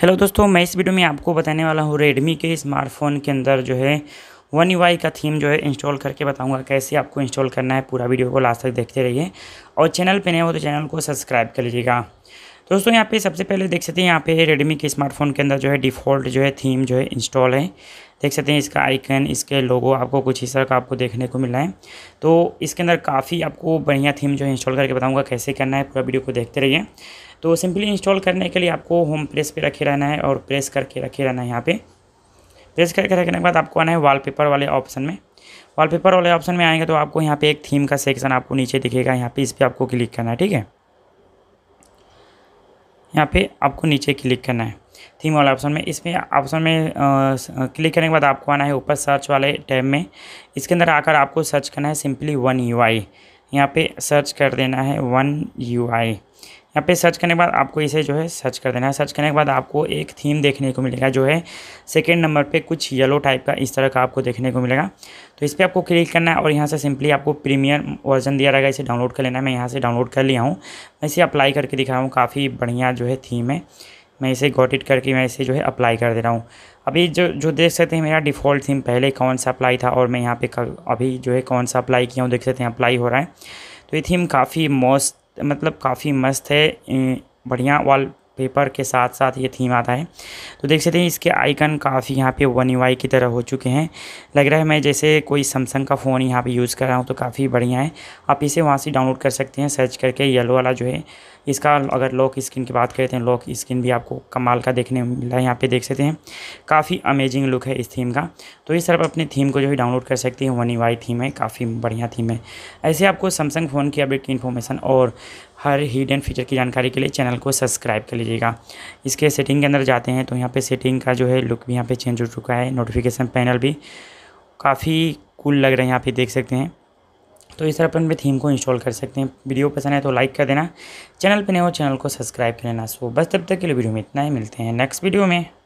hello दोस्तों मैं इस वीडियो में आपको बताने वाला हूँ रेडमी के स्मार्टफ़ोन के अंदर जो है वन यू का थीम जो है इंस्टॉल करके बताऊंगा कैसे आपको इंस्टॉल करना है पूरा वीडियो को लास्ट तक देखते रहिए और चैनल पे नए हो तो चैनल को सब्सक्राइब कर लीजिएगा दोस्तों यहाँ पे सबसे पहले देख सकते हैं यहाँ पे रेडमी के स्मार्टफ़ोन के अंदर जो है डिफ़ॉल्ट जो है थीम जो है इंस्टॉल है देख सकते हैं इसका आइकन इसके लोगो आपको कुछ इस तरह का आपको देखने को मिला है तो इसके अंदर काफ़ी आपको बढ़िया थीम जो है इंस्टॉल करके बताऊँगा कैसे करना है पूरा वीडियो को देखते रहिए तो सिंपली इंस्टॉल करने के लिए आपको होम प्रेस पे रखे रहना है और प्रेस करके रखे रहना है यहाँ पे प्रेस करके रखने के बाद आपको आना है वॉलपेपर वाले ऑप्शन में वॉलपेपर वाले ऑप्शन में आएंगे तो आपको यहाँ पे एक थीम का सेक्शन आपको नीचे दिखेगा यहाँ पे इस पर आपको क्लिक करना है ठीक है यहाँ पे आपको नीचे क्लिक करना है थीम वाले ऑप्शन में इसमें ऑप्शन में क्लिक करने के बाद आपको आना है ऊपर सर्च वाले टैब में इसके अंदर आकर आपको सर्च करना है सिंपली वन यू यहाँ पे सर्च कर देना है वन यू आई यहाँ पे सर्च करने के बाद आपको इसे जो है सर्च कर देना है सर्च करने के बाद आपको एक थीम देखने को मिलेगा जो है सेकेंड नंबर पे कुछ येलो टाइप का इस तरह का आपको देखने को मिलेगा तो इस पर आपको क्लिक करना है और यहाँ से सिंपली आपको प्रीमियर वर्जन दिया रहेगा इसे डाउनलोड कर लेना है मैं यहाँ से डाउनलोड कर लिया हूँ मैं इसे अप्लाई करके दिखा रहा हूँ काफ़ी बढ़िया जो है थीम है मैं इसे गॉट इट करके मैं इसे जो है अप्लाई कर दे रहा हूँ अभी जो जो देख सकते हैं मेरा डिफ़ॉल्ट थीम पहले कौन सा अप्लाई था और मैं यहाँ पे अभी जो है कौन सा अप्लाई किया हूँ देख सकते हैं अप्लाई हो रहा है तो ये थीम काफ़ी मस्त मतलब काफ़ी मस्त है बढ़िया वाल पेपर के साथ साथ ये थीम आता है तो देख सकते हैं इसके आइकन काफ़ी यहाँ पे वन यू की तरह हो चुके हैं लग रहा है मैं जैसे कोई सैमसंग का फ़ोन यहाँ पे यूज़ कर रहा हूँ तो काफ़ी बढ़िया है आप इसे वहाँ से डाउनलोड कर सकते हैं सर्च करके येलो वाला जो है इसका अगर लॉक स्क्रीन की बात करें तो लॉक स्क्रीन भी आपको कमाल का देखने मिल मिला है यहाँ पर देख सकते हैं काफ़ी अमेजिंग लुक है इस थीम का तो ये सर आप अपने थीम को जो है डाउनलोड कर सकते हैं वन वाई थीम है काफ़ी बढ़िया थीम है ऐसे आपको सैमसंग फ़ोन की अपडेट की इन्फॉर्मेशन और हर हिडन फीचर की जानकारी के लिए चैनल को सब्सक्राइब कर लीजिएगा इसके सेटिंग के अंदर जाते हैं तो यहाँ पे सेटिंग का जो है लुक भी यहाँ पे चेंज हो चुका है नोटिफिकेशन पैनल भी काफ़ी कूल लग रहा है यहाँ पे देख सकते हैं तो इस तरह अपन भी थीम को इंस्टॉल कर सकते हैं वीडियो पसंद है तो लाइक कर देना चैनल पर नहीं हो चैनल को सब्सक्राइब कर लेना सो बस तब तक के लिए वीडियो में इतना ही मिलते हैं नेक्स्ट वीडियो में